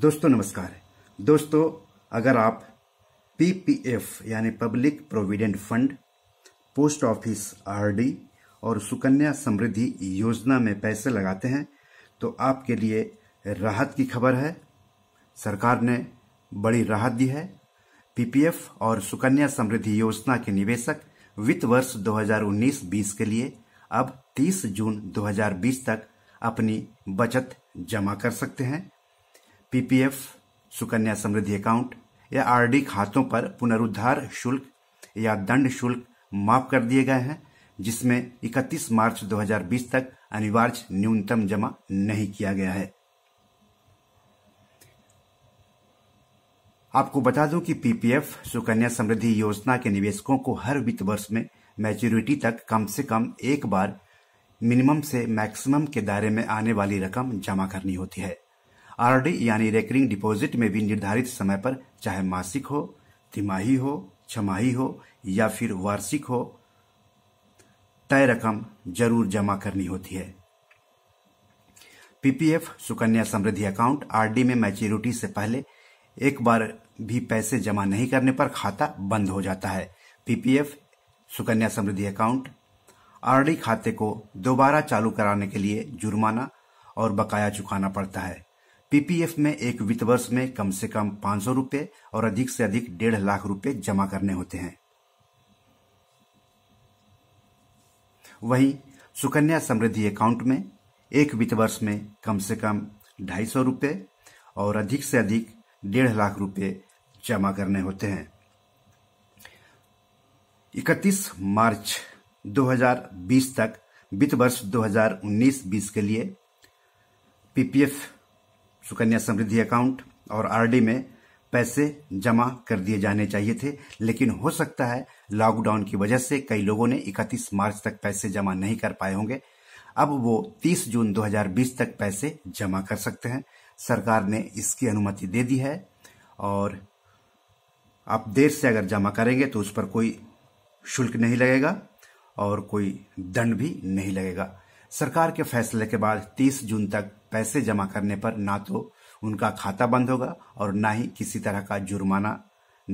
दोस्तों नमस्कार दोस्तों अगर आप पीपीएफ यानी public provident fund post office RD और सुकन्या समृद्धि योजना में पैसे लगाते हैं तो आपके लिए राहत की खबर है सरकार ने बड़ी राहत दी है पीपीएफ और सुकन्या समृद्धि योजना के निवेशक वित्त वर्ष 2019-20 के लिए अब 30 जून 2020 तक अपनी बचत जमा कर सकते हैं पीपीएफ सुकन्या समृद्धि अकाउंट या आरडी खातों पर पुनरुद्धार शुल्क या दंड शुल्क माफ कर दिए गए हैं जिसमें 31 मार्च 2020 तक अनिवार्य न्यूनतम जमा नहीं किया गया है आपको बता दूं कि पीपीएफ सुकन्या समृद्धि योजना के निवेशकों को हर वित्त वर्ष में मैच्योरिटी तक कम से कम एक बार मिनिमम से मैक्सिमम के दायरे में आने वाली रकम जमा करनी होती है आरडी यानी रेकरिंग डिपॉजिट में भी निर्धारित समय पर चाहे मासिक हो तिमाही हो छमाही हो या फिर वार्षिक हो तय रकम जरूर जमा करनी होती है PPF Sukanya Samriddhi account RD में मैच्योरिटी से पहले एक बार भी पैसे जमा नहीं करने पर खाता बंद हो जाता है PPF Sukanya Samriddhi account RD खाते को दोबारा चालू कराने के लिए जुर्माना और बकाया चुकाना पड़ता है पीपीएफ में एक वित्त वर्ष में कम से कम पांच सौ रूपये और अधिक से अधिक डेढ़ लाख रूपये जमा करने होते हैं वहीं सुकन्या समृद्धि अकाउंट में एक वित्त वर्ष में कम से कम ढाई सौ रूपये और अधिक से अधिक डेढ़ लाख रूपये जमा करने होते हैं 31 मार्च 2020 तक वित्त वर्ष 2019-20 के लिए पीपीएफ सुकन्या समृद्धि अकाउंट और आरडी में पैसे जमा कर दिए जाने चाहिए थे लेकिन हो सकता है लॉकडाउन की वजह से कई लोगों ने 31 मार्च तक पैसे जमा नहीं कर पाए होंगे अब वो 30 जून 2020 तक पैसे जमा कर सकते हैं सरकार ने इसकी अनुमति दे दी है और आप देर से अगर जमा करेंगे तो उस पर कोई शुल्क नहीं लगेगा और कोई दंड भी नहीं लगेगा सरकार के फैसले के बाद 30 जून तक पैसे जमा करने पर ना तो उनका खाता बंद होगा और ना ही किसी तरह का जुर्माना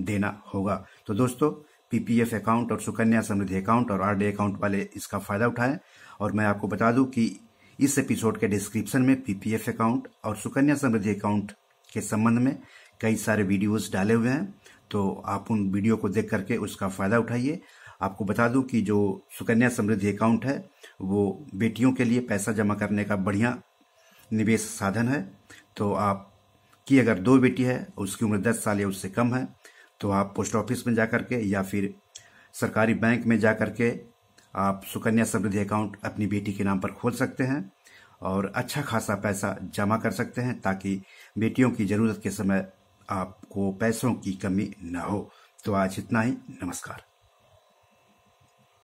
देना होगा तो दोस्तों पीपीएफ अकाउंट और सुकन्या समृद्धि अकाउंट और आरडी अकाउंट वाले इसका फायदा उठाएं और मैं आपको बता दूं कि इस एपिसोड के डिस्क्रिप्शन में पीपीएफ अकाउंट और सुकन्या समृद्धि अकाउंट के संबंध में कई सारे वीडियोस डाले हुए हैं तो आप उन वीडियो को देख करके उसका फायदा उठाइए आपको बता दूं कि जो सुकन्या समृद्धि अकाउंट है वो बेटियों के लिए पैसा जमा करने का बढ़िया निवेश साधन है तो आप की अगर दो बेटी है उसकी उम्र दस साल या उससे कम है तो आप पोस्ट ऑफिस में जा करके या फिर सरकारी बैंक में जा करके आप सुकन्या समृद्धि अकाउंट अपनी बेटी के नाम पर खोल सकते हैं और अच्छा खासा पैसा जमा कर सकते हैं ताकि बेटियों की ज़रूरत के समय आपको पैसों की कमी ना हो तो आज इतना ही नमस्कार